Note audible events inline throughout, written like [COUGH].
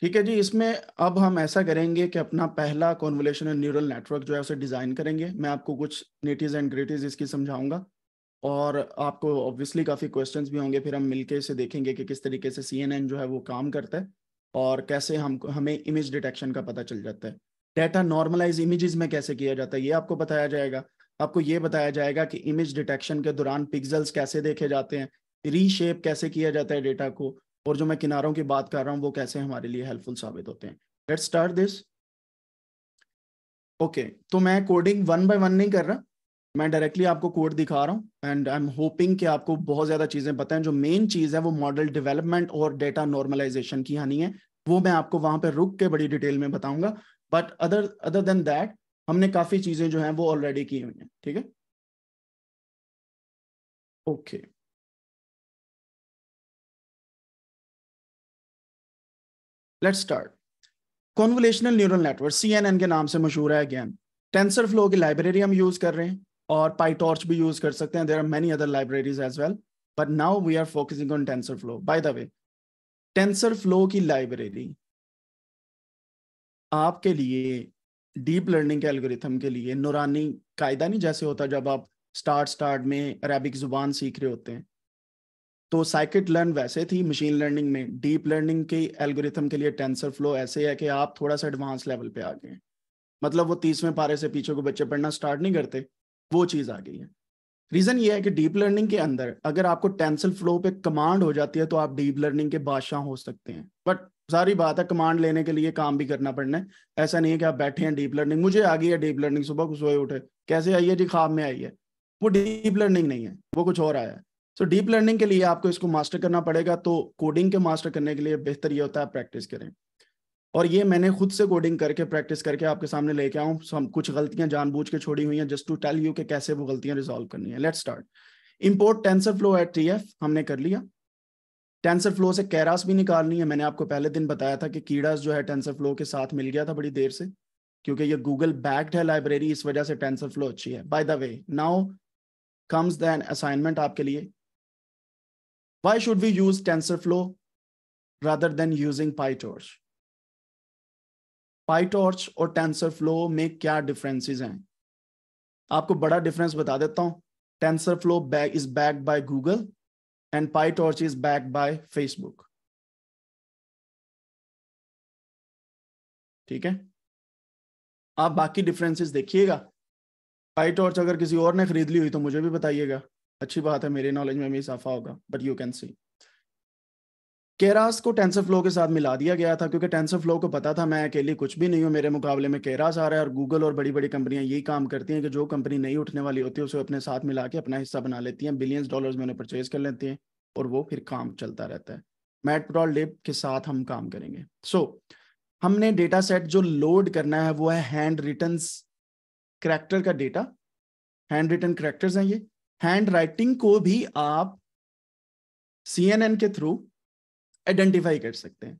ठीक है जी इसमें अब हम ऐसा करेंगे कि अपना पहला कॉन्वलेशन न्यूरल नेटवर्क जो है उसे डिज़ाइन करेंगे मैं आपको कुछ नेटिज एंड ग्रेटिज इसकी समझाऊंगा और आपको ऑब्वियसली काफ़ी क्वेश्चंस भी होंगे फिर हम मिलके इसे देखेंगे कि किस तरीके से सी जो है वो काम करता है और कैसे हम हमें इमेज डिटेक्शन का पता चल जाता है डेटा नॉर्मलाइज इमेजेस में कैसे किया जाता है ये आपको बताया जाएगा आपको ये बताया जाएगा कि इमेज डिटेक्शन के दौरान पिक्जल्स कैसे देखे जाते हैं रीशेप कैसे किया जाता है डेटा को और जो मैं किनारों की बात कर रहा हूँ वो कैसे हमारे लिए हेल्पफुल साबित होते हैं लेट स्टार्ट दिस ओके तो मैं कोडिंग वन बाय वन नहीं कर रहा मैं डायरेक्टली आपको कोड दिखा रहा हूँ एंड आई एम होपिंग कि आपको बहुत ज़्यादा चीज़ें पता हैं जो मेन चीज़ है वो मॉडल डेवलपमेंट और डेटा नॉर्मलाइजेशन की हानि है वो मैं आपको वहां पर रुक के बड़ी डिटेल में बताऊंगा but other other than that हमने काफ़ी चीज़ें जो हैं वो ऑलरेडी की हुई हैं ठीक है okay okay. Let's start convolutional neural network C N N के नाम से मशहूर है अगेन टेंसर फ्लो की लाइब्रेरी हम यूज कर रहे हैं और पाइटॉर्च भी यूज कर सकते हैं there are many other libraries as well but now we are focusing on tensor flow by the way tensor flow की लाइब्रेरी आपके लिए डीप लर्निंग के एल्गोरिथम के लिए नुरानी कायदा नहीं जैसे होता जब आप स्टार्ट स्टार्ट में अरेबिक ज़ुबान सीख रहे होते हैं तो साइकिट लर्न वैसे थी मशीन लर्निंग में डीप लर्निंग के एल्गोरिथम के लिए टेंसर फ्लो ऐसे है कि आप थोड़ा सा एडवांस लेवल पे आ गए मतलब वो तीसवें पारे से पीछे को बच्चे पढ़ना स्टार्ट नहीं करते वो चीज़ आ गई है रीज़न ये है कि डीप लर्निंग के अंदर अगर आपको टेंसर फ्लो पे कमांड हो जाती है तो आप डीप लर्निंग के बादशाह हो सकते हैं बट सारी बात है कमांड लेने के लिए काम भी करना पड़ना है ऐसा नहीं है कि आप बैठे हैं डीप लर्निंग मुझे आ गई है डीप लर्निंग सुबह को सोए उठे कैसे आई है जी ख्वाब में आई है वो डीप लर्निंग नहीं है वो कुछ और आया है सो डीप लर्निंग के लिए आपको इसको मास्टर करना पड़ेगा तो कोडिंग के मास्टर करने के लिए बेहतर ये होता है प्रैक्टिस करें और ये मैंने खुद से कोडिंग करके प्रैक्टिस करके आपके सामने लेके आऊँ तो हम कुछ गलतियां जानबूझ के छोड़ी हुई हैं जस्ट टू टेल यू कि कैसे वो गलतियां रिजॉल्व करनी है let start import tensor flow at T हमने कर लिया टेंसर फ्लो से कैरास भी निकालनी है मैंने आपको पहले दिन बताया था कि कीड़ास जो है टेंसर फ्लो के साथ मिल गया था बड़ी देर से क्योंकि ये गूगल बैक्ड है लाइब्रेरी इस वजह से टेंसर फ्लो अच्छी है by the way now comes then assignment आपके लिए Why should we use TensorFlow rather than using PyTorch? PyTorch or TensorFlow में kya differences hain aapko bada difference bata deta हूँ TensorFlow back, is backed by Google and PyTorch is backed by Facebook. ठीक है आप बाकी differences देखिएगा PyTorch अगर किसी और ने खरीद ली हुई तो मुझे भी बताइएगा अच्छी बात है मेरे नॉलेज में भी इजाफा होगा but you can see Keras को टेंसर फ्लो के साथ मिला दिया गया था क्योंकि टेंसर फ्लो को पता था मैं अकेली कुछ भी नहीं हूँ मेरे मुकाबले में केरास आ रहा है और गूगल और बड़ी बड़ी कंपनियां यही काम करती हैं कि जो कंपनी नहीं उठने वाली होती है उसे अपने साथ मिला के अपना हिस्सा बना लेती हैं बिलियंस डॉलर में उन्हें परचेज कर लेती हैं और वो फिर काम चलता रहता है मैट प्रोल डेप के साथ हम काम करेंगे सो so, हमने डेटा सेट जो लोड करना है वो है हैंड रिटर्न करेक्टर का डेटा हैंड रिटर्न करेक्टर्स हैं ये हैंड राइटिंग को भी आप सी एन एन के थ्रू आइडेंटिफाई कर सकते हैं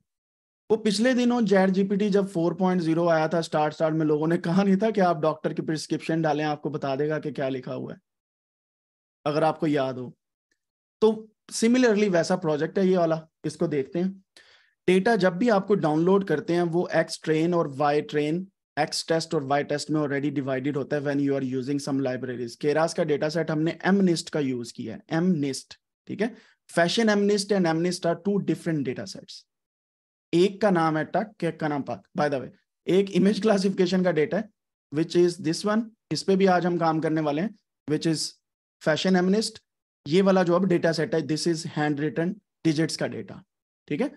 वो पिछले दिनों जेड जीपीटी जब 4.0 आया था स्टार्ट स्टार्ट में लोगों ने कहा नहीं था कि आप डॉक्टर की प्रिस्क्रिप्शन डालें आपको बता देगा कि क्या लिखा हुआ है अगर आपको याद हो तो सिमिलरली वैसा प्रोजेक्ट है ये वाला इसको देखते हैं डेटा जब भी आपको डाउनलोड करते हैं वो एक्स ट्रेन और वाई ट्रेन एक्स टेस्ट और वाई टेस्ट में ऑलरेडी डिवाइडेड होता है when you are using some libraries Keras का डेटा सेट हमने एमनिस्ट का यूज किया है एमनिस्ट ठीक है fashion MNIST and MNIST are two different data sets एक का नाम है टक एक का नाम पक बाय द वे एक इमेज क्लासिफिकेशन का डेटा है विच इज दिस वन इस पे भी आज हम काम करने वाले हैं विच इज फैशन एमनिस्ट ये वाला जो अब डेटा सेट है this is handwritten digits का डेटा ठीक है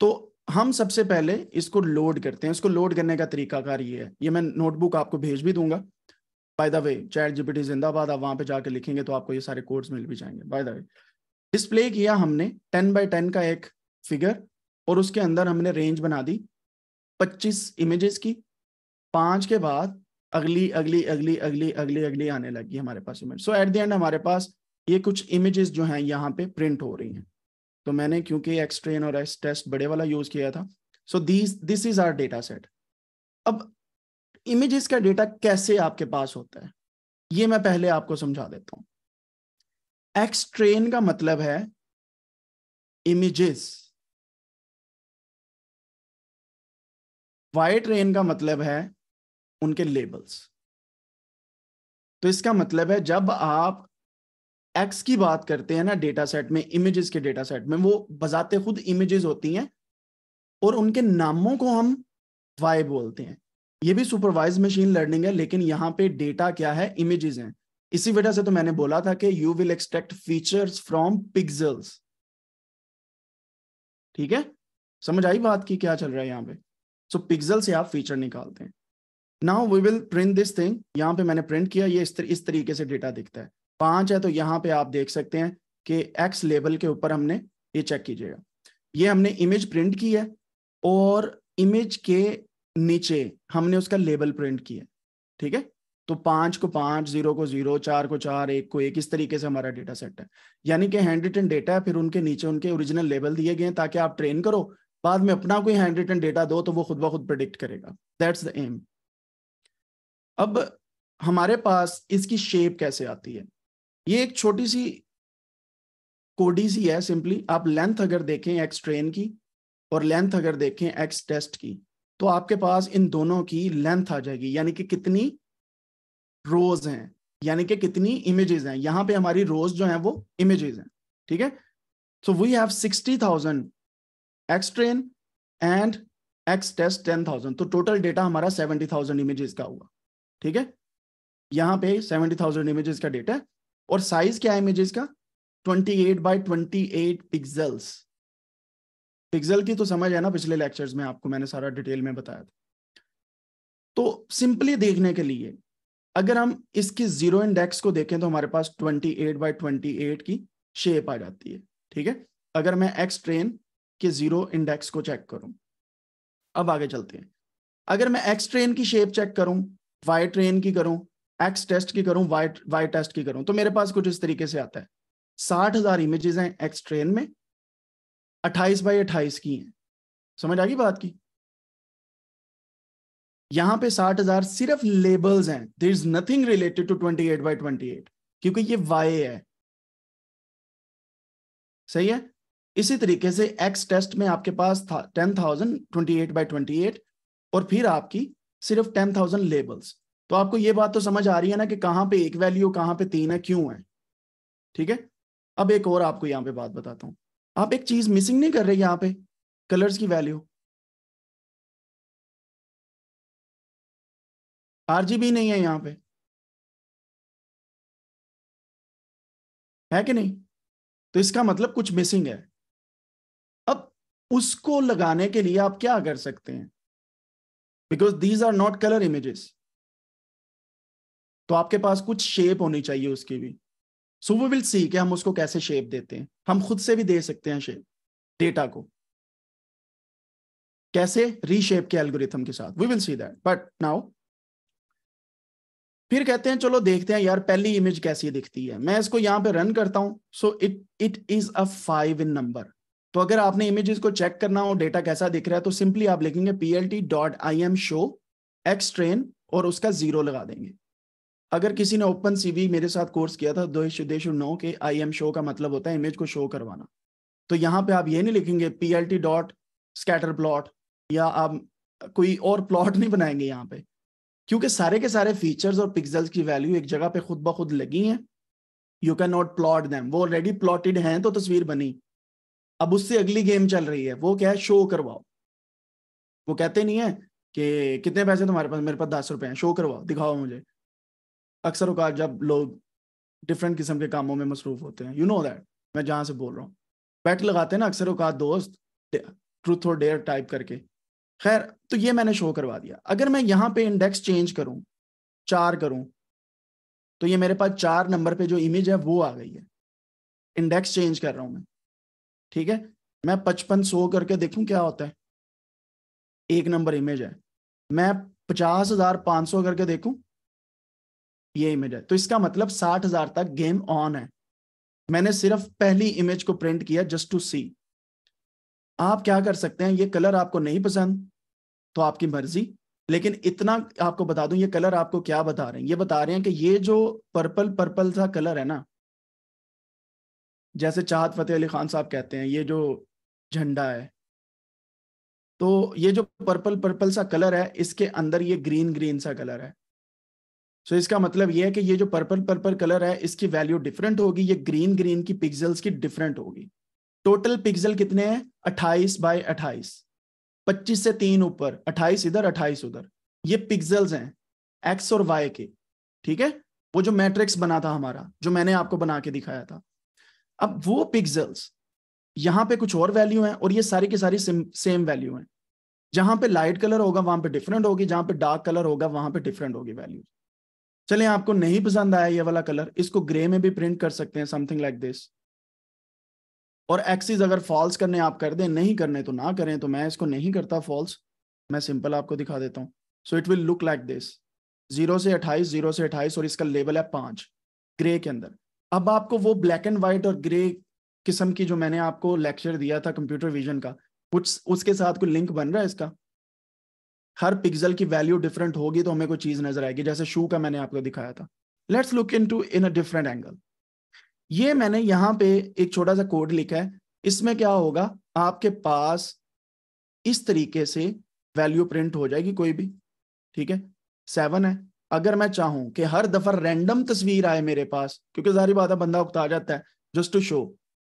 तो हम सबसे पहले इसको लोड करते हैं इसको लोड करने का तरीकाकार ये है ये मैं नोटबुक आपको भेज भी दूंगा by the way chat GPT जिंदाबाद आप वहां पे जाके लिखेंगे तो आपको ये सारे कोड्स मिल भी जाएंगे बाय द वे डिस्प्ले किया हमने टेन बाय टेन का एक फिगर और उसके अंदर हमने रेंज बना दी पच्चीस इमेजेस की पांच के बाद अगली अगली अगली अगली अगली अगली आने लगी हमारे पास image so at the end हमारे पास ये कुछ इमेजेस जो हैं यहाँ पे प्रिंट हो रही हैं तो मैंने क्योंकि एक्स ट्रेन और एक्स टेस्ट बड़े वाला यूज किया था so this this is our data set अब इमेजेस का डेटा कैसे आपके पास होता है ये मैं पहले आपको समझा देता हूं एक्स ट्रेन का मतलब है इमेजेस वाई ट्रेन का मतलब है उनके लेबल्स तो इसका मतलब है जब आप एक्स की बात करते हैं ना डेटा सेट में इमेजेस के डेटा सेट में वो बजाते खुद इमेजेस होती हैं और उनके नामों को हम वाई बोलते हैं ये भी सुपरवाइज मशीन लर्निंग है लेकिन यहाँ पे डेटा क्या है इमेजेस हैं इसी वजह से तो मैंने बोला था कि you will extract features from pixels ठीक है समझ आई बात की क्या चल रहा है यहाँ पे सो so, पिक्सल से आप फीचर निकालते हैं now we will print this thing यहाँ पे मैंने प्रिंट किया ये इस, तर, इस तरीके से डेटा दिखता है पांच है तो यहाँ पे आप देख सकते हैं कि एक्स लेबल के ऊपर हमने ये चेक कीजिएगा ये हमने इमेज प्रिंट की है और इमेज के नीचे हमने उसका लेबल प्रिंट किया ठीक है तो पांच को पांच जीरो को जीरो चार को चार एक को एक इस तरीके से हमारा डेटा सेट है यानी कि हैंड रिटन डेटा है फिर उनके नीचे उनके ओरिजिनल लेबल दिए गए ताकि आप ट्रेन करो बाद में अपना कोई हैंड रिटन डेटा दो तो वो खुद ब खुद प्रिडिक्ट करेगा दैट्स द एम अब हमारे पास इसकी शेप कैसे आती है ये एक छोटी सी कोडी सी है सिंपली आप लेंथ अगर देखें एक्स ट्रेन की और लेंथ अगर देखें एक्स टेस्ट की तो आपके पास इन दोनों की लेंथ आ जाएगी यानी कि कितनी रोज हैं यानी कि कितनी इमेजेस हैं यहां पे हमारी रोज जो हैं वो इमेजेस हैं ठीक है so we have sixty thousand X train and X test ten thousand तो टोटल डेटा हमारा सेवेंटी थाउजेंड इमेजेस का हुआ ठीक है यहाँ पे सेवेंटी थाउजेंड इमेजेस का डेटा है और साइज क्या है इमेजेस का 28 बाय 28 पिक्सल्स पिक्सल की तो समझ है ना पिछले लेक्चर्स में आपको मैंने सारा डिटेल में बताया था तो सिंपली देखने के लिए अगर हम इसकी जीरो इंडेक्स को देखें तो हमारे पास 28 एट बाई ट्वेंटी की शेप आ जाती है ठीक है अगर मैं एक्स ट्रेन के जीरो इंडेक्स को चेक करूं अब आगे चलते हैं अगर मैं एक्स ट्रेन की शेप चेक करूं वाई ट्रेन की करूं एक्स टेस्ट की करूं वाई वाई टेस्ट की करूं तो मेरे पास कुछ इस तरीके से आता है साठ हजार इमेजेस हैं एक्स ट्रेन में अट्ठाईस बाई अट्ठाईस की हैं समझ आ गई बात की यहां पे साठ हजार सिर्फ लेबल्स हैं there is nothing related to twenty eight by twenty eight क्योंकि ये वाई है सही है इसी तरीके से एक्स टेस्ट में आपके पास था ten thousand twenty eight by twenty eight और फिर आपकी सिर्फ टेन थाउजेंड लेबल्स तो आपको ये बात तो समझ आ रही है ना कि कहाँ पे एक वैल्यू कहाँ पे तीन है क्यों है ठीक है अब एक और आपको यहाँ पे बात बताता हूँ आप एक चीज मिसिंग नहीं कर रहे यहाँ पे कलर्स की वैल्यू आरजीबी नहीं है यहाँ पे है कि नहीं तो इसका मतलब कुछ मिसिंग है अब उसको लगाने के लिए आप क्या कर सकते हैं because these are not colour images तो आपके पास कुछ शेप होनी चाहिए उसकी भी सो वी विल सी कि हम उसको कैसे शेप देते हैं हम खुद से भी दे सकते हैं शेप डेटा को कैसे रीशेप के एल्गोरिथम के साथ we will see that but now फिर कहते हैं चलो देखते हैं यार पहली इमेज कैसी दिखती है मैं इसको यहां पे रन करता हूं so it it is a five in number तो अगर आपने इमेजेस को चेक करना हो डेटा कैसा दिख रहा है तो सिंपली आप लिखेंगे P L T dot I M show X train और उसका जीरो लगा देंगे अगर किसी ने ओपन सीवी मेरे साथ कोर्स किया था दो दे नो के आई एम शो का मतलब होता है इमेज को शो करवाना तो यहाँ पे आप ये नहीं लिखेंगे P L T dot scatter plot या आप कोई और प्लॉट नहीं बनाएंगे यहाँ पे क्योंकि सारे के सारे फीचर्स और पिक्सल्स की वैल्यू एक जगह पे खुद ब खुद लगी हैं you can not plot them वो ऑलरेडी प्लॉटेड हैं तो तस्वीर बनी अब उससे अगली गेम चल रही है वो क्या है शो करवाओ वो कहते नहीं है कि कितने पैसे तुम्हारे पास मेरे पास दस रुपए हैं शो करवाओ दिखाओ मुझे अक्सर उकार जब लोग डिफरेंट किस्म के कामों में मसरूफ होते हैं यू नो दैट मैं जहाँ से बोल रहा हूँ बैट लगाते हैं ना अक्सर उकार दोस्त ट्रूथ और डेयर टाइप करके खैर तो ये मैंने शो करवा दिया अगर मैं यहाँ पे इंडेक्स चेंज करूँ चार करूँ तो ये मेरे पास चार नंबर पे जो इमेज है वो आ गई है इंडेक्स चेंज कर रहा हूँ मैं ठीक है मैं पचपन सौ करके देखूँ क्या होता है एक नंबर इमेज है मैं पचास हजार पाँच सौ करके देखूँ ये इमेज है तो इसका मतलब साठ हजार तक गेम ऑन है मैंने सिर्फ पहली इमेज को प्रिंट किया जस्ट टू सी आप क्या कर सकते हैं ये कलर आपको नहीं पसंद तो आपकी मर्जी लेकिन इतना आपको बता दूं ये कलर आपको क्या बता रहे हैं ये बता रहे हैं कि ये जो पर्पल पर्पल सा कलर है ना जैसे चाहत फतेह अली खान साहब कहते हैं ये जो झंडा है तो ये जो पर्पल पर्पल सा कलर है इसके अंदर ये ग्रीन ग्रीन सा कलर है सो so, इसका मतलब यह है कि ये जो पर्पल पर्पल कलर है इसकी वैल्यू डिफरेंट होगी ये ग्रीन ग्रीन की पिक्सल्स की डिफरेंट होगी टोटल पिक्सल कितने हैं 28 बाय 28 25 से तीन ऊपर 28 इधर 28 उधर ये पिक्सल्स हैं एक्स और वाई के ठीक है वो जो मैट्रिक्स बना था हमारा जो मैंने आपको बना के दिखाया था अब वो पिक्सल्स यहाँ पे कुछ और वैल्यू है और ये सारी की सारी सेम वैल्यू है जहां पे लाइट कलर होगा वहां पे डिफरेंट होगी जहां पे डार्क कलर होगा वहां पे डिफरेंट होगी वैल्यू चले आपको नहीं पसंद आया ये वाला कलर इसको ग्रे में भी प्रिंट कर सकते हैं समथिंग लाइक दिस और एक्सिस अगर फॉल्स करने आप कर दें नहीं करने तो ना करें तो मैं इसको नहीं करता फॉल्स मैं सिंपल आपको दिखा देता हूँ so it will look like this zero से अट्ठाईस जीरो से अट्ठाईस और इसका लेवल है पांच ग्रे के अंदर अब आपको वो ब्लैक एंड वाइट और ग्रे किस्म की जो मैंने आपको लेक्चर दिया था कंप्यूटर विजन का कुछ उसके साथ कोई लिंक बन रहा है इसका हर पिक्सल की वैल्यू डिफरेंट होगी तो हमें कोई चीज नजर आएगी जैसे शू का मैंने आपको दिखाया था let's look into in different angle ये मैंने यहाँ पे एक छोटा सा कोड लिखा है इसमें क्या होगा आपके पास इस तरीके से वैल्यू प्रिंट हो जाएगी कोई भी ठीक है सेवन है अगर मैं चाहूं कि हर दफा रैंडम तस्वीर आए मेरे पास क्योंकि जारी बात है बंदा उगता जाता है जस्ट टू शो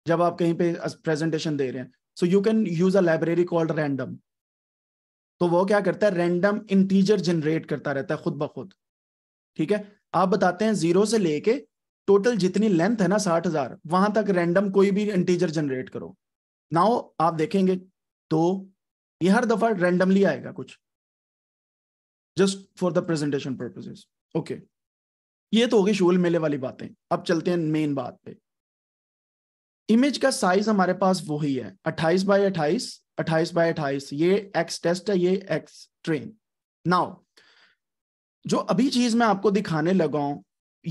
जब आप कहीं पे प्रेजेंटेशन दे रहे हैं so you can use a library called random तो वो क्या करता है रैंडम इंटीजर जनरेट करता रहता है खुद ब खुद ठीक है आप बताते हैं जीरो से लेके टोटल जितनी लेंथ है ना साठ हजार वहां तक रैंडम कोई भी इंटीजर जनरेट करो नाउ आप देखेंगे तो ये हर दफा रैंडमली आएगा कुछ just for the presentation purposes okay ये तो होगी शूल मेले वाली बातें अब चलते हैं मेन बात पे इमेज का साइज हमारे पास वही है 28 बाय 28 अट्ठाईस बाय अट्ठाईस ये एक्स टेस्ट है ये एक्स ट्रेन नाउ जो अभी चीज मैं आपको दिखाने लगा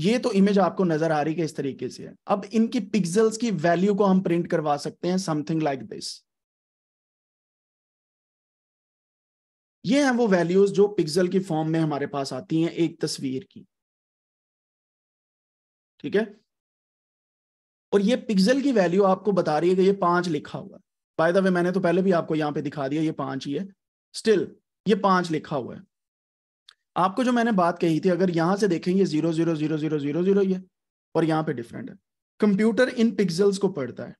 ये तो इमेज आपको नजर आ रही है इस तरीके से अब इनकी पिक्सल्स की वैल्यू को हम प्रिंट करवा सकते हैं समथिंग लाइक दिस ये हैं वो वैल्यूज जो पिक्सल की फॉर्म में हमारे पास आती हैं एक तस्वीर की ठीक है और ये पिक्सल की वैल्यू आपको बता रही है कि ये पांच लिखा हुआ बाय द वे मैंने तो पहले भी आपको यहाँ पे दिखा दिया ये पांच ही है स्टिल ये पांच लिखा हुआ है आपको जो मैंने बात कही थी अगर यहां से देखेंगे zero zero zero zero zero zero ये और यहां पे डिफरेंट है कंप्यूटर इन पिक्सल्स को पढ़ता है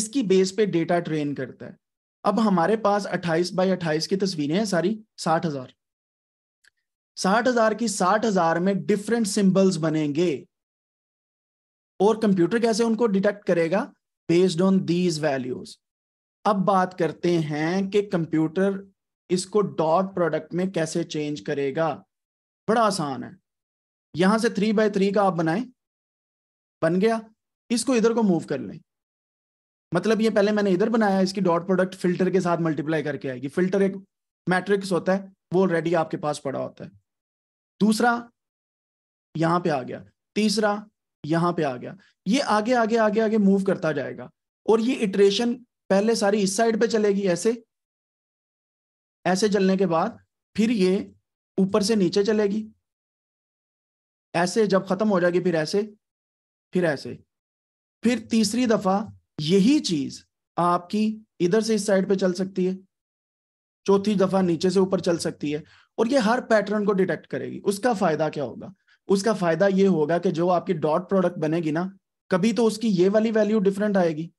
इसकी बेस पे डेटा ट्रेन करता है अब हमारे पास 28 बाई 28 की तस्वीरें हैं सारी साठ हजार साठ हजार की साठ हजार में डिफरेंट सिंबल्स बनेंगे और कंप्यूटर कैसे उनको डिटेक्ट करेगा बेस्ड ऑन दीज वैल्यूज अब बात करते हैं कि कंप्यूटर इसको डॉट प्रोडक्ट में कैसे चेंज करेगा बड़ा आसान है यहां से थ्री बाय थ्री का आप बनाएं बन गया इसको इधर को मूव कर लें मतलब ये पहले मैंने इधर बनाया इसकी डॉट प्रोडक्ट फिल्टर के साथ मल्टीप्लाई करके आएगी फिल्टर एक मैट्रिक्स होता है वो ऑलरेडी आपके पास पड़ा होता है दूसरा यहां पे आ गया तीसरा यहां पे आ गया ये आगे आगे आगे आगे मूव करता जाएगा और ये इटरेशन पहले सारी इस साइड पे चलेगी ऐसे ऐसे चलने के बाद फिर ये ऊपर से नीचे चलेगी ऐसे जब खत्म हो जाएगी फिर ऐसे फिर ऐसे फिर तीसरी दफा यही चीज आपकी इधर से इस साइड पे चल सकती है चौथी दफा नीचे से ऊपर चल सकती है और ये हर पैटर्न को डिटेक्ट करेगी उसका फायदा क्या होगा उसका फायदा ये होगा कि जो आपकी डॉट प्रोडक्ट बनेगी ना कभी तो उसकी ये वाली वैल्यू डिफरेंट आएगी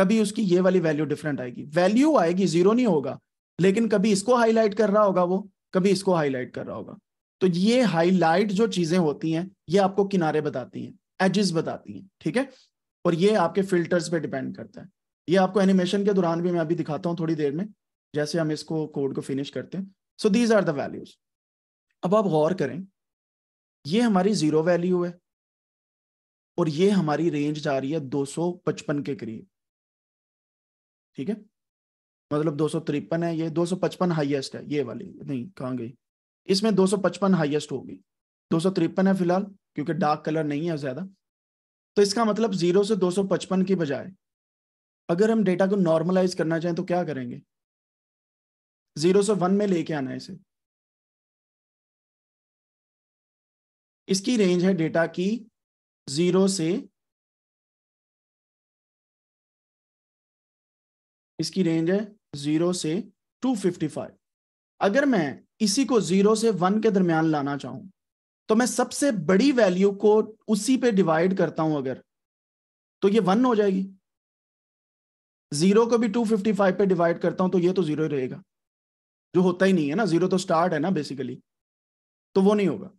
कभी उसकी ये वाली वैल्यू डिफरेंट आएगी वैल्यू आएगी जीरो नहीं होगा लेकिन कभी इसको हाईलाइट कर रहा होगा वो कभी इसको हाईलाइट कर रहा होगा तो ये हाईलाइट जो चीजें होती हैं ये आपको किनारे बताती हैं एजेस बताती हैं ठीक है और ये आपके फिल्टर्स पे डिपेंड करता है ये आपको एनिमेशन के दौरान भी मैं अभी दिखाता हूँ थोड़ी देर में जैसे हम इसको कोड को फिनिश करते हैं so these are the values अब आप गौर करें ये हमारी जीरो वैल्यू है और ये हमारी रेंज जा रही है दो के करीब ठीक है मतलब दो है ये 255 हाईएस्ट है ये वाली नहीं कहाँ गई इसमें 255 हाईएस्ट होगी दो है फिलहाल क्योंकि डार्क कलर नहीं है ज्यादा तो इसका मतलब जीरो से 255 की बजाय अगर हम डेटा को नॉर्मलाइज करना चाहें तो क्या करेंगे जीरो से वन में लेके आना है इसे इसकी रेंज है डेटा की जीरो से इसकी रेंज है जीरो से टू फिफ्टी फाइव अगर मैं इसी को जीरो से वन के दरमियान लाना चाहूं तो मैं सबसे बड़ी वैल्यू को उसी पे डिवाइड करता हूं अगर तो ये वन हो जाएगी जीरो को भी टू फिफ्टी फाइव पे डिवाइड करता हूं तो ये तो जीरो रहेगा जो होता ही नहीं है ना जीरो तो स्टार्ट है ना बेसिकली तो वो नहीं होगा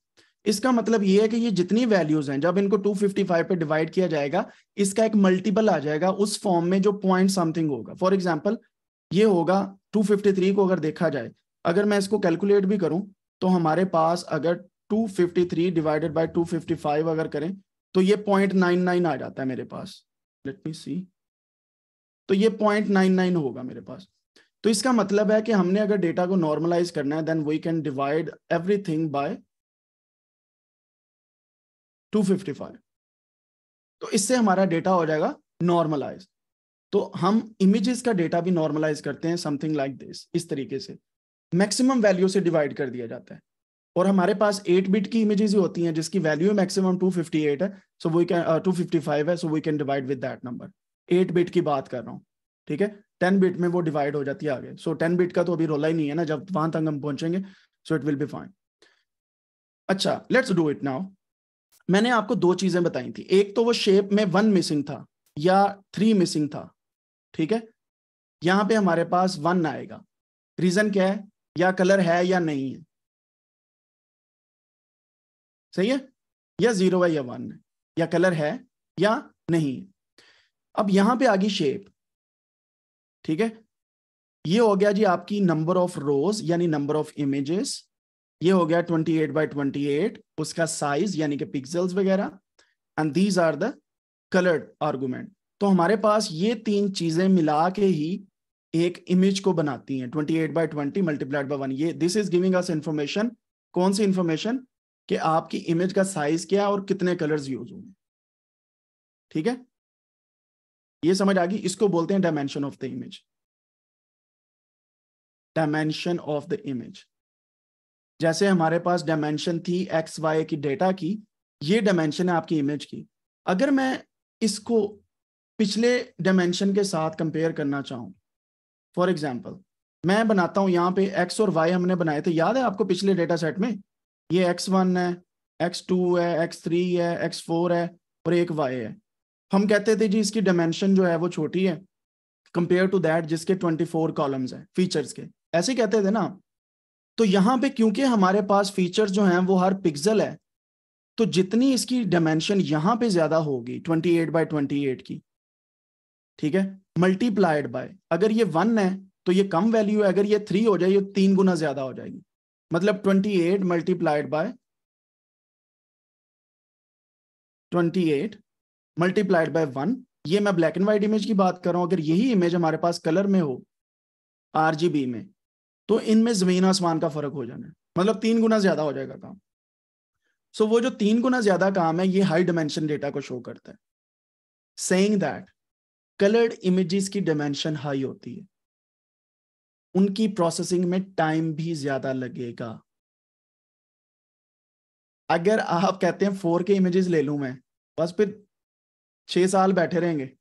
इसका मतलब ये है कि ये जितनी वैल्यूज हैं जब इनको 255 पे डिवाइड किया जाएगा इसका एक मल्टीपल आ जाएगा उस फॉर्म में जो पॉइंट समथिंग होगा फॉर एग्जाम्पल ये होगा 253 को अगर देखा जाए अगर मैं इसको कैलकुलेट भी करूं तो हमारे पास अगर 253 डिवाइडेड बाय 255 अगर करें तो ये पॉइंट नाइन नाइन आ जाता है मेरे पास लेट मी सी तो ये पॉइंट नाइन नाइन होगा मेरे पास तो इसका मतलब है कि हमने अगर डेटा को नॉर्मलाइज करना है then we can divide everything by 255 तो इससे हमारा डेटा हो जाएगा नॉर्मलाइज तो हम इमेजेस का डेटा भी नॉर्मलाइज करते हैं समथिंग लाइक दिस इस तरीके से मैक्सिमम वैल्यू से डिवाइड कर दिया जाता है और हमारे पास 8 बिट की इमेजेस ही होती हैं जिसकी वैल्यू मैक्सिमम 258 है सो वी कैन 255 है so we can divide with that number 8 bit की बात कर रहा हूँ ठीक है 10 बिट में वो डिवाइड हो जाती है आगे सो so, 10 बिट का तो अभी रोला ही नहीं है ना जब वहां तक हम पहुंचेंगे so it will be fine अच्छा लेट्स डू इट नाउ मैंने आपको दो चीजें बताई थी एक तो वो शेप में वन मिसिंग था या थ्री मिसिंग था ठीक है यहां पे हमारे पास वन आएगा रीजन क्या है या कलर है या नहीं है सही है या जीरो है या वन है या कलर है या नहीं है अब यहां पे आ गई शेप ठीक है ये हो गया जी आपकी नंबर ऑफ रोज यानी नंबर ऑफ इमेजेस ये हो गया 28 एट बाई ट्वेंटी उसका साइज यानी कि पिक्सल्स वगैरह and these are the coloured argument तो हमारे पास ये तीन चीजें मिला के ही एक इमेज को बनाती हैं 28 eight by twenty multiplied by one ये this is giving us information कौन सी इंफॉर्मेशन कि आपकी इमेज का साइज क्या है और कितने कलर्स यूज होंगे ठीक है ये समझ आ गई इसको बोलते हैं dimension of the image dimension of the image जैसे हमारे पास डायमेंशन थी एक्स वाई की डेटा की ये डायमेंशन है आपकी इमेज की अगर मैं इसको पिछले डायमेंशन के साथ कंपेयर करना चाहूँ फॉर एग्जाम्पल मैं बनाता हूँ यहाँ पे एक्स और वाई हमने बनाए थे याद है आपको पिछले डेटा सेट में ये एक्स वन है एक्स टू है एक्स थ्री है एक्स फोर है और एक वाई है हम कहते थे जी इसकी डायमेंशन जो है वो छोटी है कंपेयर टू दैट जिसके ट्वेंटी फोर कॉलम्स है फीचर्स के ऐसे कहते थे ना तो यहां पे क्योंकि हमारे पास फीचर जो हैं वो हर पिक्सल है तो जितनी इसकी डायमेंशन यहां पे ज्यादा होगी 28 ट्वेंटी एट की ठीक है मल्टीप्लाइड बाय अगर ये वन है तो ये कम वैल्यू है अगर ये थ्री हो जाए ये तीन गुना ज्यादा हो जाएगी मतलब 28 multiplied by 28 multiplied by one ये मैं ब्लैक एंड व्हाइट इमेज की बात कर रहा हूं अगर यही इमेज हमारे पास कलर में हो आरजीबी में तो इनमें जमीन आसमान का फर्क हो जाना है मतलब तीन गुना ज्यादा हो जाएगा काम सो so, वो जो तीन गुना ज्यादा काम है ये हाई डिमेंशन डेटा को शो करता है सेइंग दैट कलर्ड इमेजेस की डिमेंशन हाई होती है उनकी प्रोसेसिंग में टाइम भी ज्यादा लगेगा अगर आप कहते हैं फोर के इमेजेस ले लू मैं बस फिर छह साल बैठे रहेंगे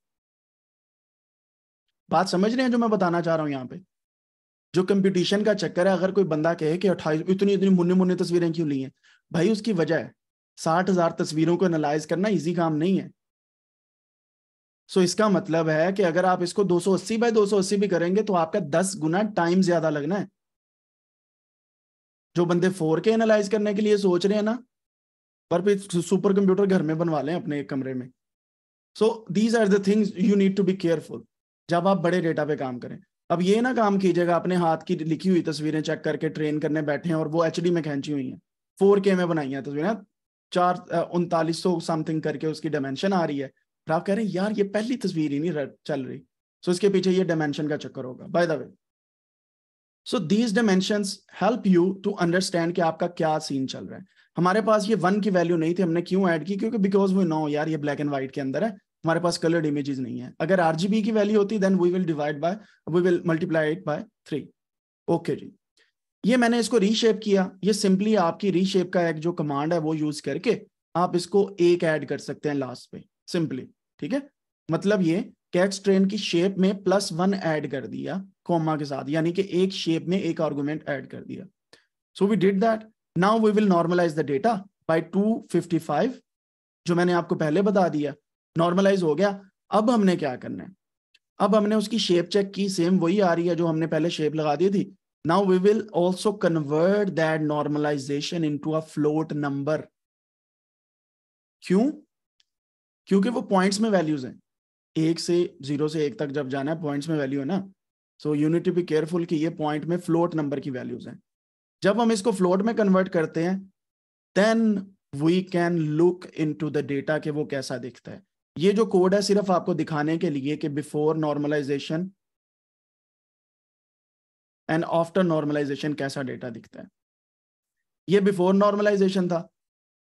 बात समझ रहे हैं जो मैं बताना चाह रहा हूं यहां पे जो कंपटीशन का चक्कर है अगर कोई बंदा कहे कि अट्ठाईस इतनी इतनी मुन्ने मुन्ने तस्वीरें क्यों ली हैं भाई उसकी वजह है साठ हजार तस्वीरों को एनालाइज करना इजी काम नहीं है सो so, इसका मतलब है कि अगर आप इसको 280 सौ अस्सी बाय दो भी करेंगे तो आपका 10 गुना टाइम ज्यादा लगना है जो बंदे फोर के एनालाइज करने के लिए सोच रहे हैं ना पर फिर सुपर कंप्यूटर घर में बनवा लें अपने कमरे में so these are things you need to be careful जब आप बड़े डेटा पे काम करें अब ये ना काम कीजिएगा अपने हाथ की लिखी हुई तस्वीरें चेक करके ट्रेन करने बैठे हैं और वो एच में खेची हुई हैं फोर के में बनाई हैं तस्वीरें चार उनतालीस सौ समथिंग करके उसकी डायमेंशन आ रही है आप कह रहे हैं यार ये पहली तस्वीर ही नहीं चल रही सो so, इसके पीछे ये डायमेंशन का चक्कर होगा by the way so these dimension help you to understand कि आपका क्या सीन चल रहा है हमारे पास ये वन की वैल्यू नहीं थी हमने क्यों ऐड की क्योंकि बिकॉज वो नो यार ये ब्लैक एंड व्हाइट के अंदर है हमारे पास कलर्ड इमेजेस नहीं है अगर आरजीबी की वैल्यू होती then we will divide by we will multiply it by three okay जी ये मैंने इसको रीशेप किया ये सिंपली आपकी रीशेप का एक जो कमांड है वो यूज करके आप इसको एक ऐड कर सकते हैं लास्ट पे सिंपली ठीक है मतलब ये कैक्स ट्रेन की शेप में प्लस वन ऐड कर दिया कॉमा के साथ यानी कि एक शेप में एक आर्गूमेंट ऐड कर दिया so we did that now we will normalise the data by 255 जो मैंने आपको पहले बता दिया नॉर्मलाइज हो गया अब हमने क्या करना है अब हमने उसकी शेप चेक की सेम वही आ रही है जो हमने पहले शेप लगा दी थी we will also convert that normalisation into a float number क्यों क्योंकि वो पॉइंट्स में वैल्यूज हैं एक से जीरो से एक तक जब जाना है पॉइंट्स में वैल्यू है ना so you need to be careful कि ये पॉइंट में फ्लोट नंबर की वैल्यूज हैं जब हम इसको फ्लोट में कन्वर्ट करते हैं then we can look into the data के वो कैसा दिखता है ये जो कोड है सिर्फ आपको दिखाने के लिए कि before normalisation and after normalisation कैसा डेटा दिखता है ये बिफोर नॉर्मलाइजेशन था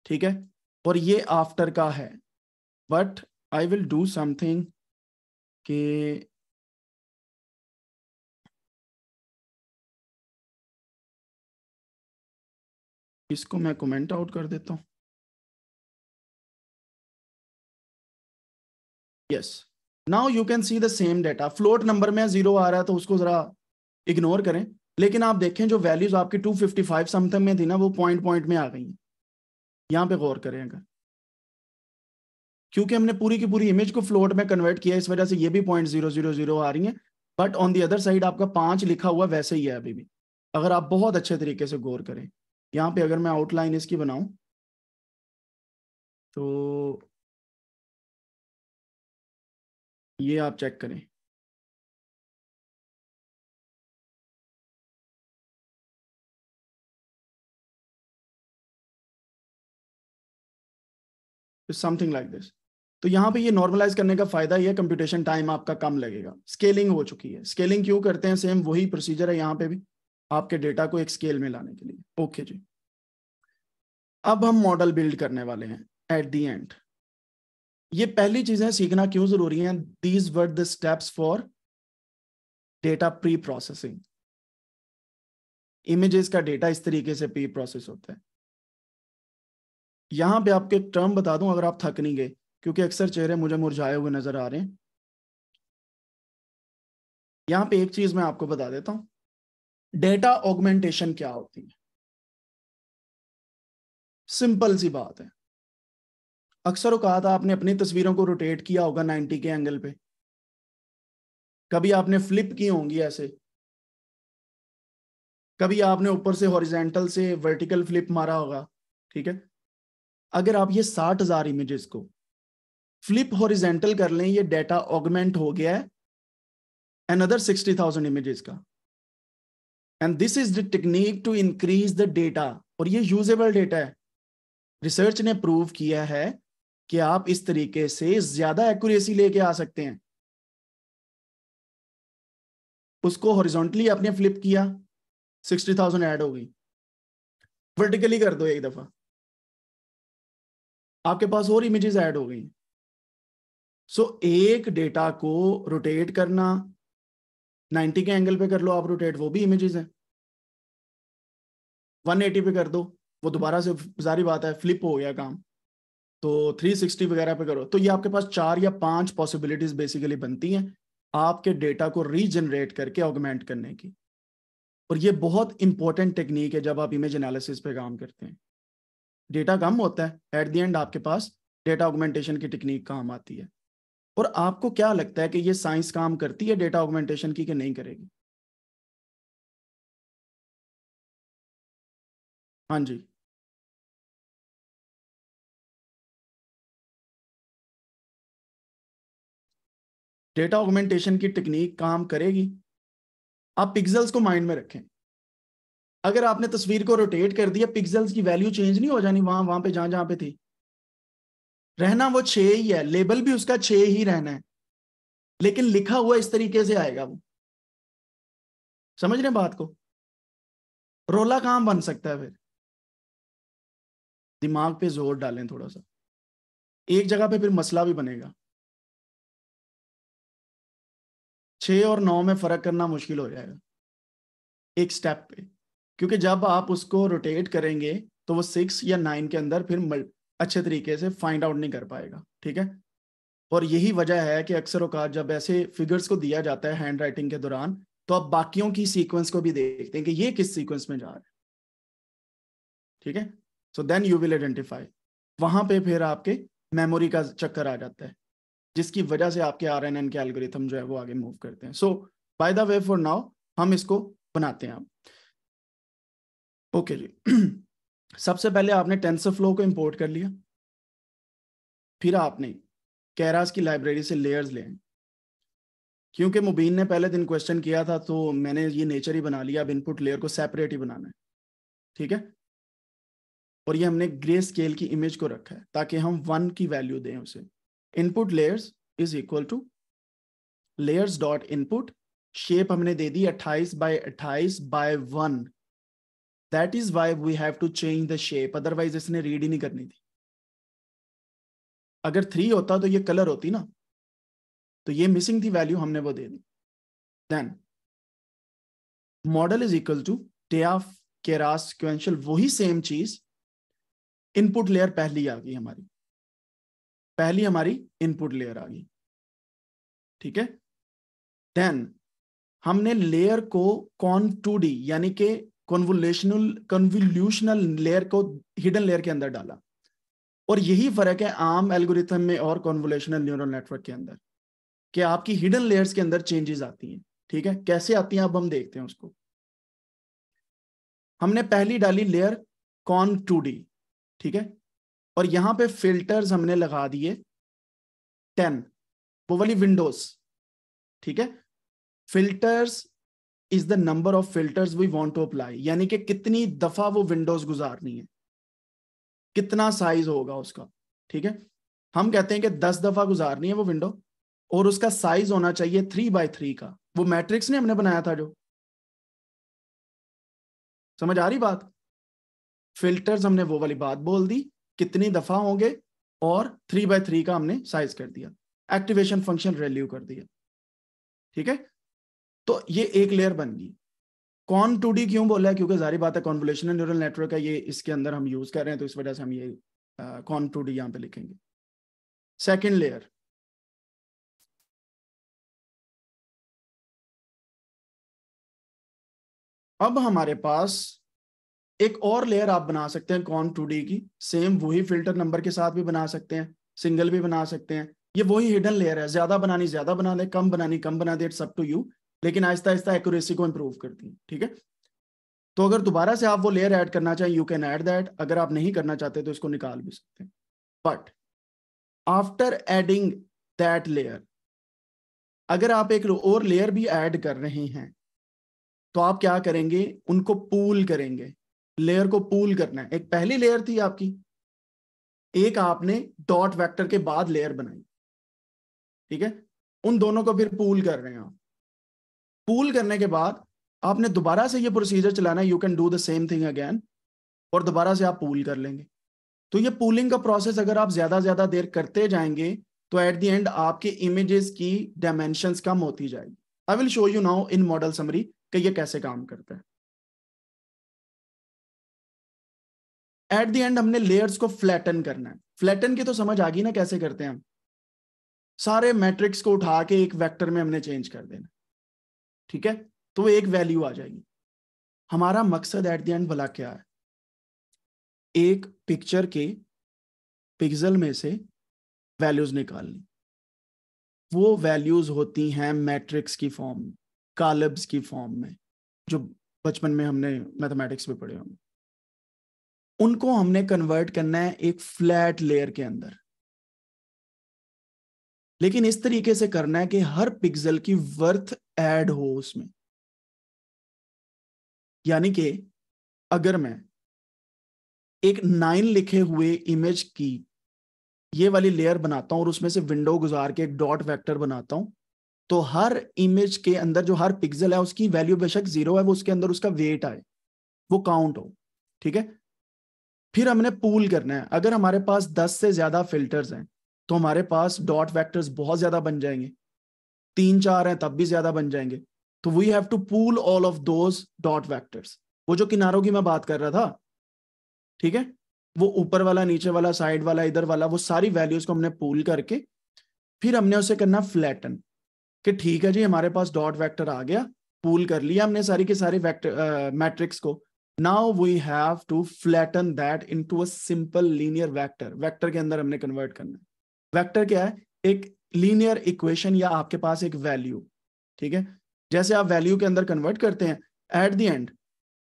ठीक है और ये आफ्टर का है but I will do something कि इसको मैं कमेंट आउट कर देता हूं yes now you can see the same data float number में जीरो आ रहा है तो उसको जरा इग्नोर करें लेकिन आप देखें जो वैल्यूज आपकी 255 समथिंग में थी ना वो पॉइंट पॉइंट में आ गई यहां यहाँ पे गौर करें अगर क्योंकि हमने पूरी की पूरी इमेज को फ्लोट में कन्वर्ट किया इस वजह से ये भी पॉइंट जीरो जीरो जीरो आ रही है but on the other side आपका पांच लिखा हुआ वैसे ही है अभी भी अगर आप बहुत अच्छे तरीके से गौर करें यहाँ पे अगर मैं आउटलाइन इसकी बनाऊं तो ये आप चेक करें समथिंग लाइक दिस तो यहाँ पे ये नॉर्मलाइज करने का फायदा ये कंप्यूटेशन टाइम आपका कम लगेगा स्केलिंग हो चुकी है स्केलिंग क्यों करते हैं सेम वही प्रोसीजर है यहाँ पे भी आपके डेटा को एक स्केल में लाने के लिए ओके okay जी अब हम मॉडल बिल्ड करने वाले हैं एट दी एंड ये पहली चीजें सीखना क्यों जरूरी है these were the steps for data preprocessing images का डेटा इस तरीके से प्री प्रोसेस होता है यहां पे आपके टर्म बता दूं अगर आप थक नहीं गए क्योंकि अक्सर चेहरे मुझे मुरझाए हुए नजर आ रहे हैं यहां पे एक चीज मैं आपको बता देता हूं डेटा ऑगमेंटेशन क्या होती है सिंपल सी बात है अक्सर कहा था आपने अपनी तस्वीरों को रोटेट किया होगा 90 के एंगल पे कभी आपने फ्लिप की होंगी ऐसे कभी आपने ऊपर से हॉरिजेंटल से वर्टिकल फ्लिप मारा होगा ठीक है अगर आप ये साठ हजार इमेजेस को फ्लिप हॉरिजेंटल कर लें ये डेटा ऑगमेंट हो गया है सिक्सटी थाउजेंड इमेजेस का and this is the technique to increase the data और ये यूजेबल डेटा है रिसर्च ने प्रूव किया है कि आप इस तरीके से ज्यादा एक्यूरेसी लेके आ सकते हैं उसको हॉरिजॉन्टली आपने फ्लिप किया सिक्सटी थाउजेंड ऐड हो गई वर्टिकली कर दो एक दफा आपके पास और इमेजेस ऐड हो गई सो so, एक डेटा को रोटेट करना 90 के एंगल पे कर लो आप रोटेट वो भी इमेजेस हैं 180 पे कर दो वो दोबारा से सारी बात है फ्लिप हो गया काम तो 360 वगैरह पे करो तो ये आपके पास चार या पांच पॉसिबिलिटीज बेसिकली बनती हैं आपके डेटा को रीजनरेट करके ऑगमेंट करने की और ये बहुत इंपॉर्टेंट टेक्निक है जब आप इमेज एनालिसिस पे काम करते हैं डेटा कम होता है एट द एंड आपके पास डेटा ऑगमेंटेशन की टेक्निक काम आती है और आपको क्या लगता है कि ये साइंस काम करती है डेटा ऑगमेंटेशन की कि नहीं करेगी हाँ जी डेटा ऑगमेंटेशन की टेक्निक काम करेगी आप पिक्सल्स को माइंड में रखें अगर आपने तस्वीर को रोटेट कर दिया पिक्सल्स की वैल्यू चेंज नहीं हो जानी वहां वहां पे जहां जहां पे थी रहना वो छः ही है लेबल भी उसका छ ही रहना है लेकिन लिखा हुआ इस तरीके से आएगा वो समझ रहे बात को रोला काम बन सकता है फिर दिमाग पे जोर डालें थोड़ा सा एक जगह पे फिर मसला भी बनेगा छ और नौ में फ़र्क करना मुश्किल हो जाएगा एक स्टेप पे क्योंकि जब आप उसको रोटेट करेंगे तो वो सिक्स या नाइन के अंदर फिर अच्छे तरीके से फाइंड आउट नहीं कर पाएगा ठीक है और यही वजह है कि अक्सर अवकात जब ऐसे फिगर्स को दिया जाता है हैंड राइटिंग के दौरान तो आप बाकियों की सीक्वेंस को भी देखते हैं कि ये किस सीक्वेंस में जा रहा है ठीक है so then you will identify वहां पे फिर आपके मेमोरी का चक्कर आ जाता है जिसकी वजह से आपके आर एन एन के एल्गोरिथम जो है वो आगे मूव करते हैं so by the way for now हम इसको बनाते हैं आप ओके जी [CLEARS THROAT] सबसे पहले आपने टेंसर फ्लो को इम्पोर्ट कर लिया फिर आपने कैरास की लाइब्रेरी से लेयर्स ले क्योंकि मुबीन ने पहले दिन क्वेश्चन किया था तो मैंने ये नेचर ही बना लिया अब इनपुट लेयर को सेपरेट ही बनाना है ठीक है और ये हमने ग्रे स्केल की इमेज को रखा है ताकि हम वन की वैल्यू दें उसे input layers is equal to layers dot input shape हमने दे दी 28 by 28 by 1 that is why we have to change the shape otherwise इसने रीड ही नहीं करनी थी अगर थ्री होता तो ये कलर होती ना तो ये मिसिंग थी वैल्यू हमने वो दे दी then model is equal to of Keras वही सेम चीज इनपुट लेयर पहली आ गई हमारी पहली हमारी इनपुट लेयर आ गई ठीक है देन हमने लेयर को कॉन टू डी यानी के कॉन्वोल्यूशनल कन्वोल्यूशनल लेयर को हिडन लेयर के अंदर डाला और यही फर्क है आम एल्गोरिथम में और कॉन्वोलेशनल न्यूरल नेटवर्क के अंदर कि आपकी हिडन लेयर्स के अंदर चेंजेस आती हैं ठीक है कैसे आती हैं अब हम देखते हैं उसको हमने पहली डाली लेयर कॉन टू डी ठीक है और यहां पे फिल्टर्स हमने लगा दिए टेन वो वाली विंडोज ठीक है filters is the number of filters we want to apply यानी कि कितनी दफा वो विंडोज गुजारनी है कितना साइज होगा उसका ठीक है हम कहते हैं कि दस दफा गुजारनी है वो विंडो और उसका साइज होना चाहिए थ्री बाय थ्री का वो मैट्रिक्स ने हमने बनाया था जो समझ आ रही बात फिल्टर्स हमने वो वाली बात बोल दी कितनी दफा होंगे और थ्री बाय थ्री का हमने साइज कर दिया एक्टिवेशन फंक्शन रेल्यू कर दिया ठीक है तो ये एक लेयर बन गई कॉन टू डी क्यों बोला है क्योंकि जारी बात है कॉन्वोलेशनल न्यूरल नेटवर्क है ये इसके अंदर हम यूज कर रहे हैं तो इस वजह से हम ये कॉन टू डी यहां पर लिखेंगे सेकेंड लेयर अब हमारे पास एक और लेयर आप बना सकते हैं कॉन टू की सेम वही फिल्टर नंबर के साथ भी बना सकते हैं सिंगल भी बना सकते हैं ये वही हिडन लेयर है ज्यादा बनानी ज्यादा बना ले कम बनानी कम बना दे इट्स अप टू यू लेकिन आहिस्ता आहिस्ता एक्यूरेसी को इम्प्रूव करती है ठीक है तो अगर दोबारा से आप वो लेयर ऐड करना चाहें यू कैन ऐड दैट अगर आप नहीं करना चाहते तो इसको निकाल भी सकते हैं but after adding that layer अगर आप एक और लेयर भी ऐड कर रहे हैं तो आप क्या करेंगे उनको पूल करेंगे लेयर को पूल करना है एक पहली लेयर थी आपकी एक आपने डॉट वेक्टर के बाद लेयर बनाई ठीक है उन दोनों को फिर पूल कर रहे हैं आप पूल करने के बाद आपने दोबारा से ये प्रोसीजर चलाना है you can do the same thing again और दोबारा से आप पूल कर लेंगे तो ये पूलिंग का प्रोसेस अगर आप ज्यादा ज्यादा देर करते जाएंगे तो एट द एंड आपके इमेजेस की डायमेंशन कम होती जाएगी I will show you now in model summary कि ये कैसे काम करता है एट द एंड हमने लेयर्स को फ्लैटन करना है फ्लैटन की तो समझ आ गई ना कैसे करते हैं हम सारे मैट्रिक्स को उठा के एक वेक्टर में हमने चेंज कर देना ठीक है तो एक वैल्यू आ जाएगी हमारा मकसद एट द एंड भला क्या है एक पिक्चर के पिक्सल में से वैल्यूज निकालनी वो वैल्यूज होती हैं मैट्रिक्स की फॉर्म में कालब्स की फॉर्म में जो बचपन में हमने मैथमेटिक्स में पढ़े होंगे उनको हमने कन्वर्ट करना है एक फ्लैट लेयर के अंदर लेकिन इस तरीके से करना है कि हर पिक्सल की वर्थ ऐड हो उसमें यानी कि अगर मैं एक नाइन लिखे हुए इमेज की ये वाली लेयर बनाता हूं और उसमें से विंडो गुजार के एक डॉट वेक्टर बनाता हूं तो हर इमेज के अंदर जो हर पिक्सल है उसकी वैल्यू बेशक जीरो है वो उसके अंदर उसका वेट आए वो काउंट हो ठीक है फिर हमने पूल करना है अगर हमारे पास दस से ज्यादा फिल्टर्स हैं तो हमारे पास डॉट वैक्टर्स बहुत ज्यादा बन जाएंगे तीन चार हैं तब भी ज्यादा बन जाएंगे तो we have to pool all of those dot vectors वो जो किनारों की मैं बात कर रहा था ठीक है वो ऊपर वाला नीचे वाला साइड वाला इधर वाला वो सारी वैल्यूज को हमने पूल करके फिर हमने उसे करना फ्लैटन कि ठीक है जी हमारे पास डॉट वेक्टर आ गया पूल कर लिया हमने सारी के सारे वेक्टर मैट्रिक्स को now we have to flatten that into a simple linear vector vector के अंदर हमने कन्वर्ट करना है वेक्टर क्या है एक लीनियर इक्वेशन या आपके पास एक वैल्यू ठीक है जैसे आप वैल्यू के अंदर कन्वर्ट करते हैं एट द एंड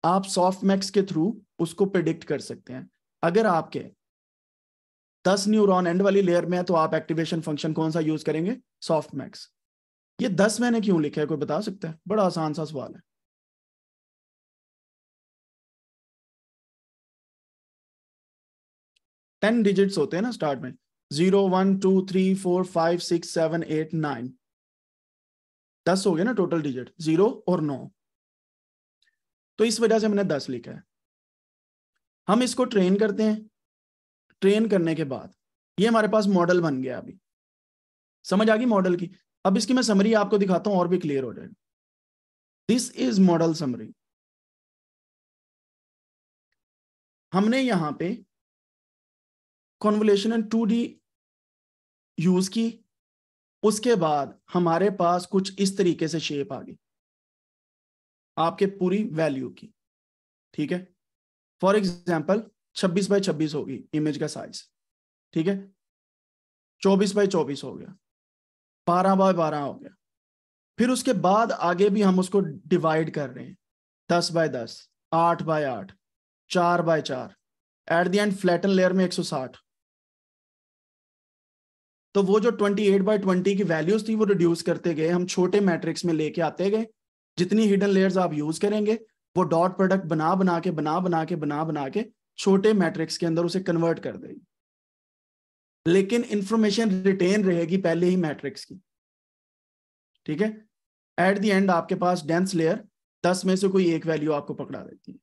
आप सॉफ्ट मैक्स के थ्रू उसको प्रिडिक्ट कर सकते हैं अगर आपके दस न्यूरॉन एंड वाली लेयर में है तो आप एक्टिवेशन फंक्शन कौन सा यूज करेंगे सॉफ्ट मैक्स ये दस मैंने क्यों लिखा है कोई बता सकता है बड़ा आसान सा सवाल है टेन डिजिट्स होते हैं ना स्टार्ट में zero one two three four five six seven eight nine दस हो गया ना टोटल डिजिट जीरो और नौ तो इस वजह से मैंने दस लिखा है हम इसको ट्रेन करते हैं ट्रेन करने के बाद ये हमारे पास मॉडल बन गया अभी समझ आ गई मॉडल की अब इसकी मैं समरी आपको दिखाता हूं और भी क्लियर हो जाएगा दिस इज मॉडल समरी हमने यहां पे एंड टू डी यूज की उसके बाद हमारे पास कुछ इस तरीके से शेप आ गई आपके पूरी वैल्यू की ठीक है फॉर एग्जाम्पल 26 बाई 26 होगी इमेज का साइज ठीक है 24 बाई 24 हो गया 12 बाय 12 हो गया फिर उसके बाद आगे भी हम उसको डिवाइड कर रहे हैं 10 बाय 10 8 बाय 8 चार बाय चार at the end flatten layer में साठ तो वो जो 28 एट बाई ट्वेंटी की वैल्यूज थी वो रिड्यूस करते गए हम छोटे मैट्रिक्स में लेके आते गए जितनी हिडन लेयर्स आप यूज करेंगे वो डॉट प्रोडक्ट बना बना के बना बना के बना बना के छोटे मैट्रिक्स के अंदर उसे कन्वर्ट कर देगी लेकिन इंफॉर्मेशन रिटेन रहेगी पहले ही मैट्रिक्स की ठीक है एट द एंड आपके पास डेंस लेयर दस में से कोई एक वैल्यू आपको पकड़ा देती है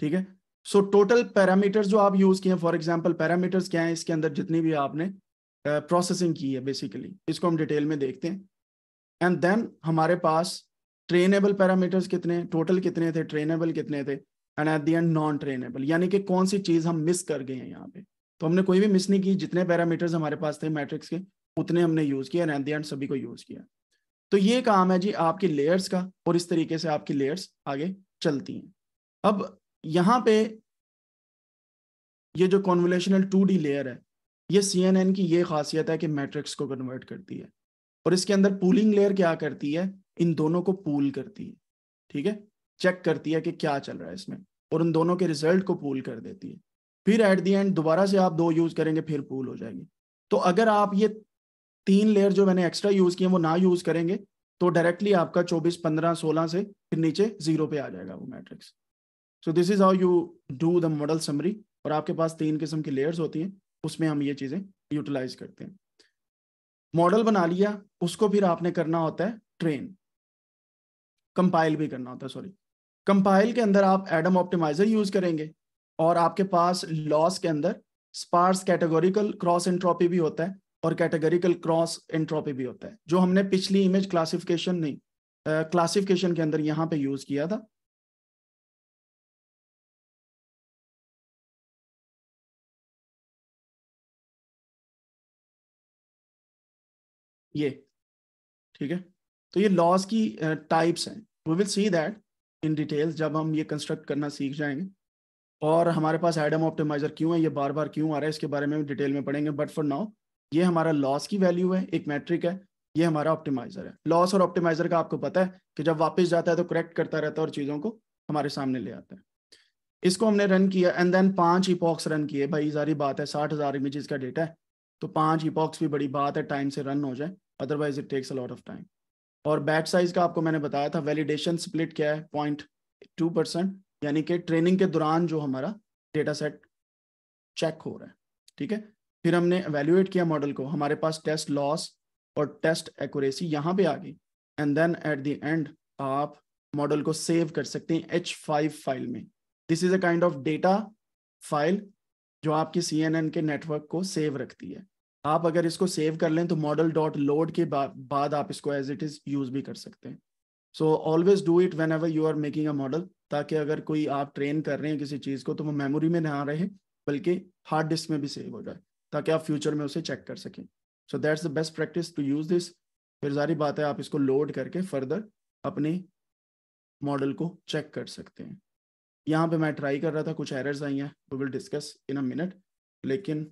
ठीक है सो टोटल पैरामीटर्स जो आप यूज किए फॉर एग्जाम्पल पैरामीटर्स क्या है इसके अंदर जितनी भी आपने प्रोसेसिंग uh, की है बेसिकली इसको हम डिटेल में देखते हैं एंड देन हमारे पास ट्रेनेबल पैरामीटर्स कितने टोटल कितने थे ट्रेनेबल कितने थे and at the end non trainable यानी कि कौन सी चीज़ हम मिस कर गए हैं यहाँ पे तो हमने कोई भी मिस नहीं की जितने पैरामीटर्स हमारे पास थे मैट्रिक्स के उतने हमने यूज़ किया एंड एट दी एंड सभी को यूज़ किया तो ये काम है जी आपकी लेयर्स का और इस तरीके से आपकी लेयर्स आगे चलती हैं अब यहाँ पे ये जो कॉन्वलेशनल टू डी लेयर है ये सी की ये खासियत है कि मैट्रिक्स को कन्वर्ट करती है और इसके अंदर पूलिंग लेयर क्या करती है इन दोनों को पूल करती है ठीक है चेक करती है कि क्या चल रहा है इसमें और उन दोनों के रिजल्ट को पूल कर देती है फिर एट दी एंड दोबारा से आप दो यूज करेंगे फिर पूल हो जाएगी तो अगर आप ये तीन लेयर जो मैंने एक्स्ट्रा यूज किए वो ना यूज करेंगे तो डायरेक्टली आपका 24, 15, 16 से फिर नीचे जीरो पे आ जाएगा वो matrix so this is how you do the model summary और आपके पास तीन किस्म की लेयर्स होती हैं उसमें हम ये चीजें यूटिलाइज करते हैं मॉडल बना लिया उसको फिर आपने करना होता है ट्रेन कंपाइल भी करना होता है सॉरी कंपाइल के अंदर आप एडम ऑप्टिमाइजर यूज करेंगे और आपके पास लॉस के अंदर स्पार्स कैटेगोरिकल क्रॉस एंट्रोपी भी होता है और कैटेगोरिकल क्रॉस एंट्रोपी भी होता है जो हमने पिछली इमेज क्लासिफिकेशन नहीं क्लासिफिकेशन के अंदर यहाँ पे यूज किया था ये ठीक है तो ये लॉस की टाइप्स हैं we will see that in details जब हम ये कंस्ट्रक्ट करना सीख जाएंगे और हमारे पास एडम ऑप्टिमाइजर क्यों है ये बार बार क्यों आ रहा है इसके बारे में डिटेल में पढ़ेंगे बट फॉर नाउ ये हमारा लॉस की वैल्यू है एक मैट्रिक है ये हमारा ऑप्टिमाइजर है लॉस और ऑप्टिमाइजर का आपको पता है कि जब वापस जाता है तो करेक्ट करता रहता है और चीज़ों को हमारे सामने ले आता है इसको हमने रन किया एंड देन पांच इपॉक्स रन किए भाई सारी बात है साठ हज़ार इमेजेस का डेटा है तो पांच इपॉक्स भी बड़ी बात है टाइम से रन हो जाए otherwise it takes a lot of time और बैच साइज का आपको मैंने बताया था वैलिडेशन स्प्लिट क्या है पॉइंट टू परसेंट यानी कि ट्रेनिंग के दौरान जो हमारा डेटा सेट चेक हो रहा है ठीक है फिर हमने एवेल्यूएट किया मॉडल को हमारे पास टेस्ट लॉस और टेस्ट एक्यूरेसी यहाँ पे आ गई and then at the end आप मॉडल को सेव कर सकते हैं एच फाइव फाइल में this is a kind of data file जो आपके सी के नेटवर्क को सेव रखती है आप अगर इसको सेव कर लें तो मॉडल डॉट लोड के बा, बाद आप इसको एज इट इज यूज भी कर सकते हैं so always do it whenever you are making a model ताकि अगर कोई आप ट्रेन कर रहे हैं किसी चीज को तो वो मेमोरी में ना रहे बल्कि हार्ड डिस्क में भी सेव हो जाए ताकि आप फ्यूचर में उसे चेक कर सकें so that's the best practice to use this फिर जारी बात है आप इसको लोड करके फर्दर अपने मॉडल को चेक कर सकते हैं यहाँ पे मैं ट्राई कर रहा था कुछ एरर्स आई हैं we will discuss in a minute लेकिन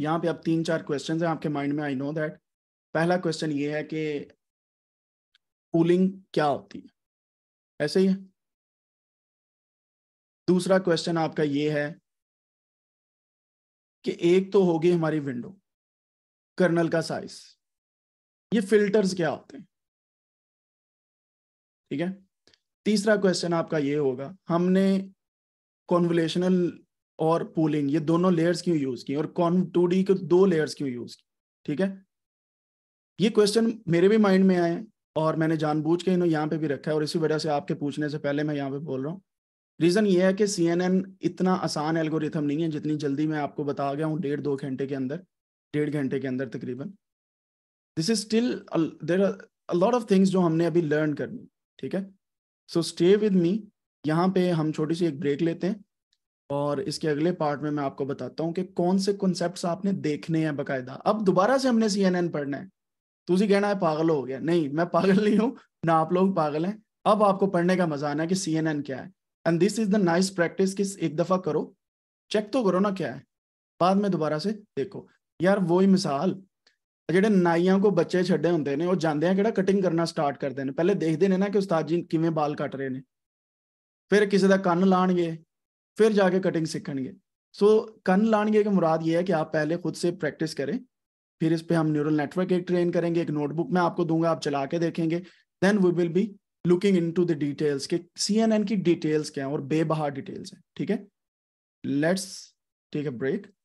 यहाँ पे अब तीन चार क्वेश्चन हैं आपके माइंड में आई नो दैट पहला क्वेश्चन ये है कि पूलिंग क्या होती है ऐसे ही है दूसरा क्वेश्चन आपका ये है कि एक तो होगी हमारी विंडो कर्नल का साइज ये फिल्टर्स क्या होते हैं ठीक है तीसरा क्वेश्चन आपका ये होगा हमने कॉन्वलेशनल और पूलिंग ये दोनों लेयर्स क्यों यूज की और कॉन टू डी के दो लेयर्स क्यों यूज की ठीक है ये क्वेश्चन मेरे भी माइंड में आए और मैंने जानबूझ के इन्होंने यहाँ पे भी रखा है और इसी वजह से आपके पूछने से पहले मैं यहाँ पे बोल रहा हूँ रीजन ये है कि सी इतना आसान एल्गोरिथम नहीं है जितनी जल्दी मैं आपको बता गया हूँ डेढ़ दो घंटे के अंदर डेढ़ घंटे के अंदर तकरीबन this is still there lot of things जो हमने अभी लर्न करनी ठीक है सो स्टे विद मी यहाँ पे हम छोटी सी एक ब्रेक लेते हैं और इसके अगले पार्ट में मैं आपको बताता हूँ कि कौन से कॉन्सेप्ट आपने देखने हैं बकायदा अब दोबारा से हमने सी एन एन पढ़ना है तुझे कहना है पागल हो गया नहीं मैं पागल नहीं हूँ ना आप लोग पागल हैं अब आपको पढ़ने का मजा आना है कि सी एन एन क्या है and this is the nice practice कि एक दफा करो चेक तो करो ना क्या है बाद में दोबारा से देखो यार वो ही मिसाल जेडे नाइया को बच्चे छड़े होंगे ने जाते हैं कि कटिंग करना स्टार्ट करते हैं पहले देखते हैं ना कि उस्ताद जी किमें बाल कट रहे हैं फिर किसी का ਕੰਨ ਲਾਣਗੇ फिर जाके कटिंग सीखेंगे सो कन लाणगे की मुराद ये है कि आप पहले खुद से प्रैक्टिस करें फिर इस पर हम न्यूरल नेटवर्क एक ट्रेन करेंगे एक नोटबुक में आपको दूंगा आप चला के देखेंगे then we will be looking into the details के सी एन एन की डिटेल्स क्या है और बेबहा डिटेल्स हैं ठीक है लेट्स टेक अ ब्रेक